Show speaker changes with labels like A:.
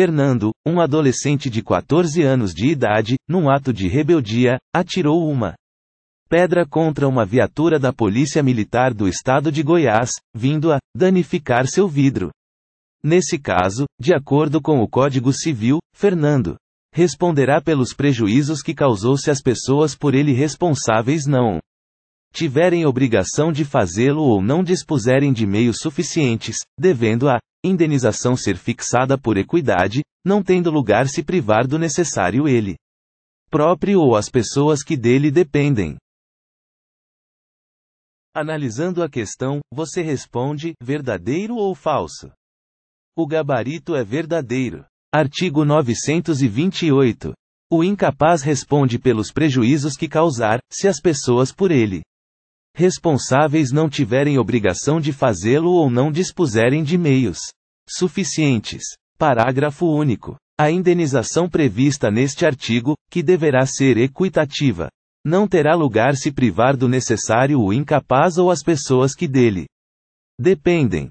A: Fernando, um adolescente de 14 anos de idade, num ato de rebeldia, atirou uma pedra contra uma viatura da Polícia Militar do Estado de Goiás, vindo a danificar seu vidro. Nesse caso, de acordo com o Código Civil, Fernando responderá pelos prejuízos que causou se as pessoas por ele responsáveis não tiverem obrigação de fazê-lo ou não dispuserem de meios suficientes, devendo a indenização ser fixada por equidade, não tendo lugar se privar do necessário ele próprio ou as pessoas que dele dependem. Analisando a questão, você responde: verdadeiro ou falso? O gabarito é verdadeiro. Artigo 928. O incapaz responde pelos prejuízos que causar, se as pessoas por ele responsáveis não tiverem obrigação de fazê-lo ou não dispuserem de meios suficientes. Parágrafo único. A indenização prevista neste artigo, que deverá ser equitativa, não terá lugar se privar do necessário o incapaz ou as pessoas que dele dependem.